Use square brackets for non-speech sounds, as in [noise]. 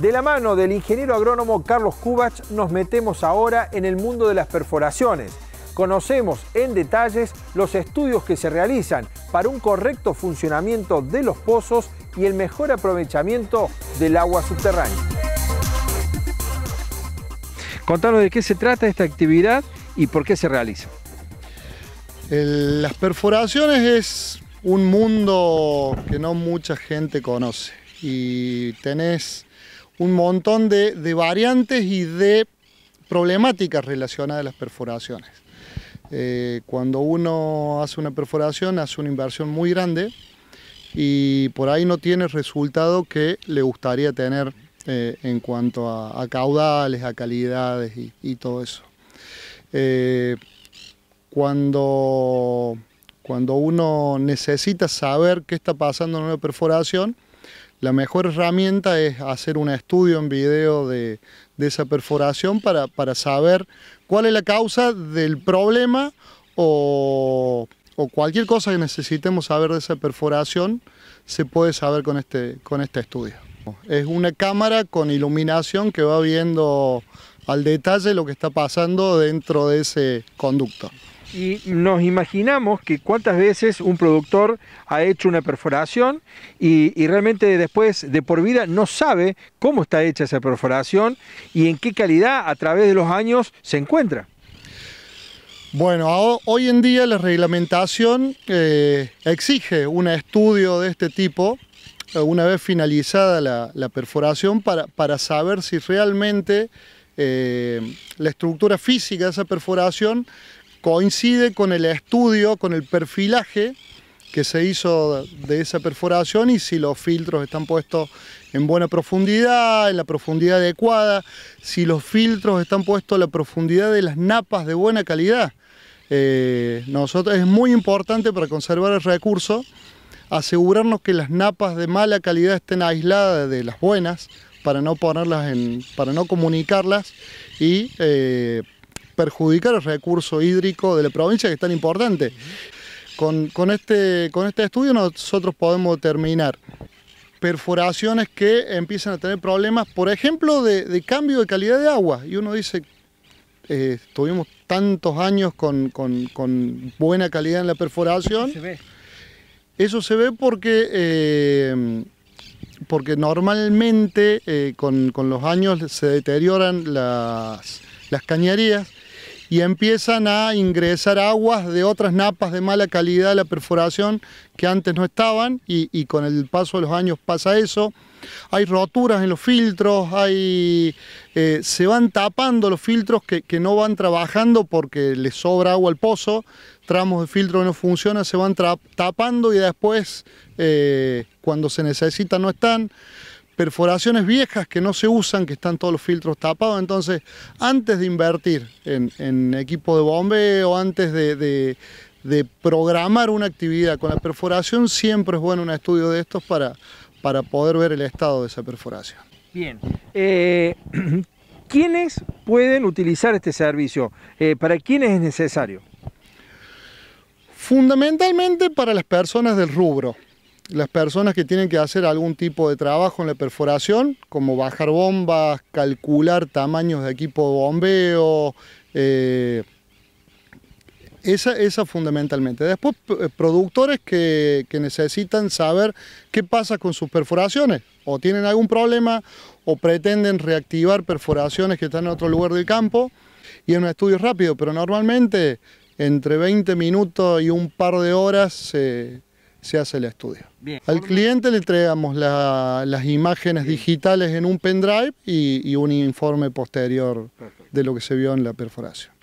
De la mano del ingeniero agrónomo Carlos Kubach nos metemos ahora en el mundo de las perforaciones. Conocemos en detalles los estudios que se realizan para un correcto funcionamiento de los pozos y el mejor aprovechamiento del agua subterránea. Contanos de qué se trata esta actividad y por qué se realiza. las perforaciones es un mundo que no mucha gente conoce y tenés un montón de, variantes y de problemáticas relacionadas a las perforaciones. Eh, cuando uno hace una perforación, hace una inversión muy grande y por ahí no tiene resultado que le gustaría tener eh, en cuanto a, caudales, a calidades y, todo eso. Eh, cuando, cuando uno necesita saber qué está pasando en una perforación, la mejor herramienta es hacer un estudio en video de, esa perforación para, saber cuál es la causa del problema o, cualquier cosa que necesitemos saber de esa perforación se puede saber con este, con este estudio. Es una cámara con iluminación que va viendo al detalle lo que está pasando dentro de ese conducto. Y nos imaginamos que cuántas veces un productor ha hecho una perforación y, realmente después de por vida no sabe cómo está hecha esa perforación y en qué calidad a través de los años se encuentra. Bueno, hoy en día la reglamentación eh, exige un estudio de este tipo eh, una vez finalizada la, perforación para, para saber si realmente eh, la estructura física de esa perforación coincide con el estudio, con el perfilaje que se hizo de esa perforación y si los filtros están puestos en buena profundidad, en la profundidad adecuada, si los filtros están puestos a la profundidad de las napas de buena calidad. Eh, es muy importante para conservar el recurso asegurarnos que las napas de mala calidad estén aisladas de las buenas, para no ponerlas en, para no comunicarlas y eh, perjudicar el recurso hídrico de la provincia que es tan importante. Con, este, con este estudio nosotros podemos determinar perforaciones que empiezan a tener problemas, por ejemplo, de, cambio de calidad de agua. Y uno dice, eh, tuvimos tantos años con, buena calidad en la perforación. Eso se ve, Eso se ve porque eh, porque normalmente eh, con, los años se deterioran las, las cañerías y empiezan a ingresar aguas de otras napas de mala calidad a la perforación que antes no estaban y, con el paso de los años pasa eso. Hay roturas en los filtros, hay, eh, se van tapando los filtros que, que no van trabajando porque les sobra agua al pozo, tramos de filtro que no funcionan se van tapando y después eh, cuando se necesita no están. Perforaciones viejas que no se usan, que están todos los filtros tapados. Entonces, antes de invertir en, equipo de bombeo, antes de, programar una actividad con la perforación, siempre es bueno un estudio de estos para, para poder ver el estado de esa perforación. Bien. Eh, [clears throat] ¿quiénes pueden utilizar este servicio? Eh, ¿Para quiénes es necesario? Fundamentalmente para las personas del rubro, las personas que tienen que hacer algún tipo de trabajo en la perforación, como bajar bombas, calcular tamaños de equipo de bombeo, eh, esa, esa, fundamentalmente. Después, eh, productores que, que, necesitan saber qué pasa con sus perforaciones, o tienen algún problema, o pretenden reactivar perforaciones que están en otro lugar del campo, y en un estudio rápido, pero normalmente entre 20 minutos y un par de horas se, hace el estudio. Al cliente le entregamos las imágenes digitales en un pendrive y, un informe posterior de lo que se vio en la perforación.